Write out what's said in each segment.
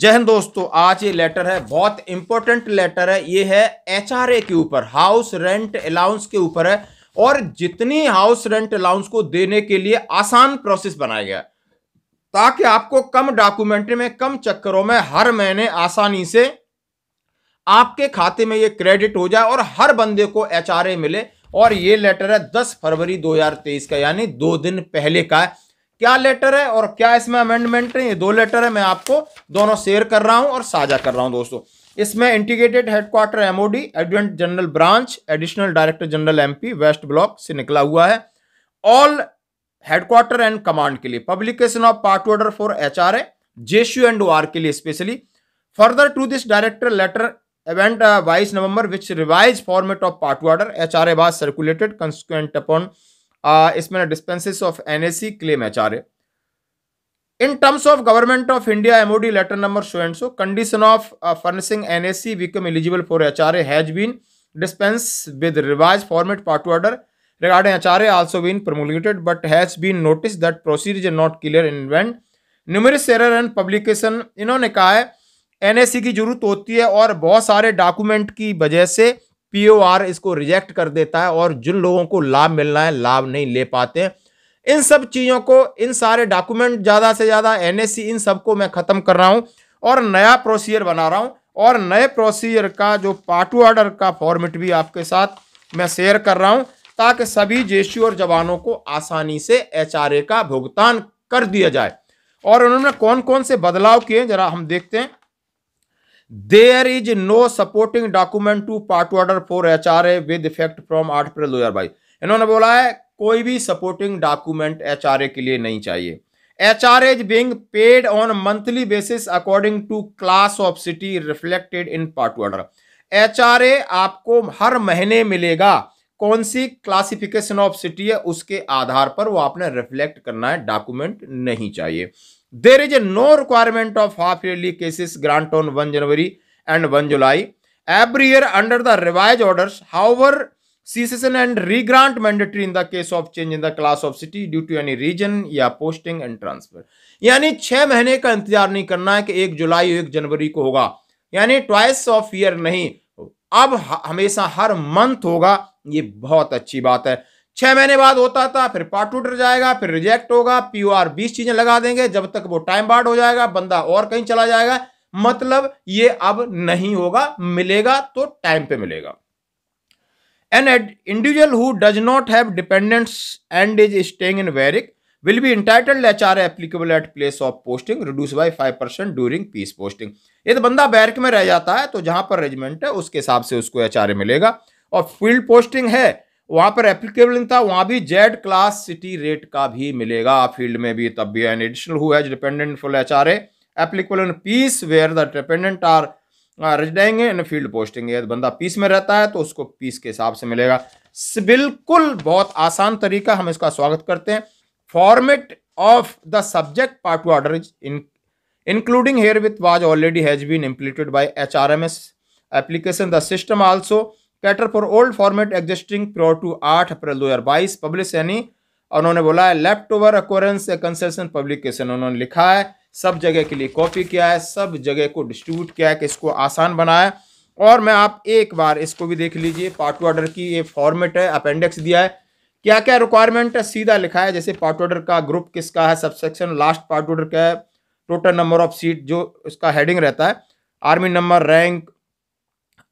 जय हिंद दोस्तों आज ये लेटर है बहुत इंपॉर्टेंट लेटर है ये है एचआरए के ऊपर हाउस रेंट अलाउंस के ऊपर है और जितनी हाउस रेंट अलाउंस को देने के लिए आसान प्रोसेस बनाया गया ताकि आपको कम डॉक्यूमेंट्री में कम चक्करों में हर महीने आसानी से आपके खाते में ये क्रेडिट हो जाए और हर बंदे को एच मिले और ये लेटर है दस फरवरी दो का यानी दो दिन पहले का है क्या लेटर है और क्या इसमें अमेंडमेंट है ये दो लेटर है मैं आपको दोनों शेयर कर रहा हूं और साझा कर रहा हूं दोस्तों इसमें integrated headquarter MOD advent general branch additional director general MP west block से निकला हुआ है ऑल हेडक्वार्टर एंड कमांड के लिए publication of part order for H R A and O R के लिए specially further to this director letter event बाईस November which revise format of part order H R circulated circulated upon इसमें dispenses of NAC claim H R A in terms of government of India MOD letter number show and so condition of furnishing NAC become eligible for H R A has been dispense with revise format part two order regarding HRA also been promulgated but has been notice that procedure is not clear in went numerous error and publication इन्होंने कहा है NSC की जरूरत होती है और बहुत सारे डॉक्यूमेंट की वजह से पीओआर इसको रिजेक्ट कर देता है और जिन लोगों को लाभ मिलना है लाभ नहीं ले पाते हैं इन सब चीज़ों को इन सारे डॉक्यूमेंट ज़्यादा से ज़्यादा एनएससी इन सब को मैं ख़त्म कर रहा हूँ और नया प्रोसीजर बना रहा हूँ और नए प्रोसीजर का जो पार्ट ऑर्डर का फॉर्मेट भी आपके साथ मैं शेयर कर रहा हूँ ताकि सभी जेशु और जवानों को आसानी से एच का भुगतान कर दिया जाए और उन्होंने कौन कौन से बदलाव किए जरा हम देखते हैं there is no supporting document to part order for H R A with effect from आठ अप्रैल दो इन्होंने बोला है कोई भी supporting document H R A के लिए नहीं चाहिए H R as being paid on monthly basis according to class of city reflected in part order H R A आपको हर महीने मिलेगा कौन सी क्लासिफिकेशन ऑफ सिटी है उसके आधार पर वो आपने रिफ्लेक्ट करना है डॉक्यूमेंट नहीं चाहिए there is a no requirement of half yearly cases grant on one January and one July every year under the revise orders however cessation and regrant mandatory in the case of change in the class of city due to any reason या posting and transfer यानी छह महीने का इंतजार नहीं करना है कि एक जुलाई एक जनवरी को होगा यानी ट्वाइस ऑफ ईयर नहीं अब हमेशा हर मंथ होगा ये बहुत अच्छी बात है छह महीने बाद होता था फिर पार्ट टूट जाएगा फिर रिजेक्ट होगा पी ओ आर बीस चीजें लगा देंगे जब तक वो टाइम बार्ड हो जाएगा बंदा और कहीं चला जाएगा मतलब ये अब नहीं होगा मिलेगा तो टाइम पे मिलेगा an individual who does not have dependents and is staying in barrack will be will be entitled HR applicable at place of posting reduced by 5% during peace posting यदि बंदा बैरक में रह जाता है तो जहां पर रेजिमेंट है उसके हिसाब से उसको एच मिलेगा और फील्ड पोस्टिंग है वहां पर एप्लीकेबल था वहां भी जेड क्लास सिटी रेट का भी मिलेगा फील्ड में भी तब भी एन एडिशनल हुआ है dependent full H R applicable in peace where the dependent are रजाएंगे इन फील्ड पोस्टिंग यदि बंदा पीस में रहता है तो उसको पीस के हिसाब से मिलेगा बिल्कुल बहुत आसान तरीका हम इसका स्वागत करते हैं format of the subject part two order is in already has been implemented by H R M S application the system also cater for old format existing prior to आठ अप्रैल दो हज़ार बाईस पब्लिश यानी उन्होंने बोला है left over occurrence a concession publication उन्होंने लिखा है सब जगह के लिए कॉपी किया है सब जगह को डिस्ट्रीब्यूट किया है कि इसको आसान बनाया और मैं आप एक बार इसको भी देख लीजिए पार्ट ऑर्डर की ये फॉर्मेट है अपेंडिक्स दिया है क्या क्या रिक्वायरमेंट है सीधा लिखा है जैसे पार्ट ऑर्डर का ग्रुप किसका है सबसेक्शन लास्ट पार्ट ऑर्डर का है टोटल नंबर ऑफ सीट जो इसका हेडिंग रहता है आर्मी नंबर रैंक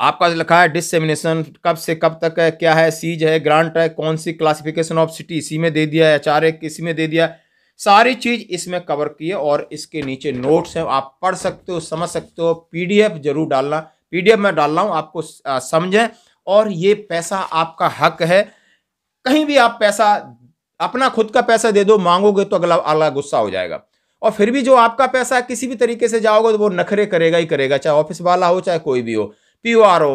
आपका लिखा है डिसमिनेशन कब से कब तक है क्या है सीज है ग्रांट है कौन सी क्लासिफिकेशन ऑफ सिटी इसी में दे दिया है एच किसी इसी में दे दिया है सारी चीज इसमें कवर की है और इसके नीचे नोट्स हैं आप पढ़ सकते हो समझ सकते हो पीडीएफ जरूर डालना पीडीएफ में डाल रहा हूँ आपको समझें और ये पैसा आपका हक है कहीं भी आप पैसा अपना खुद का पैसा दे दो मांगोगे तो अगला अगला गुस्सा हो जाएगा और फिर भी जो आपका पैसा किसी भी तरीके से जाओगे तो वो नखरे करेगा ही करेगा चाहे ऑफिस वाला हो चाहे कोई भी हो पी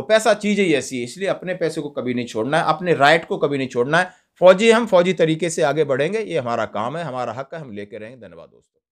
पैसा चीज़ ही ऐसी है इसलिए अपने पैसे को कभी नहीं छोड़ना है अपने राइट को कभी नहीं छोड़ना है फौजी हम फौजी तरीके से आगे बढ़ेंगे ये हमारा काम है हमारा हक है हम लेके रहेंगे धन्यवाद दोस्तों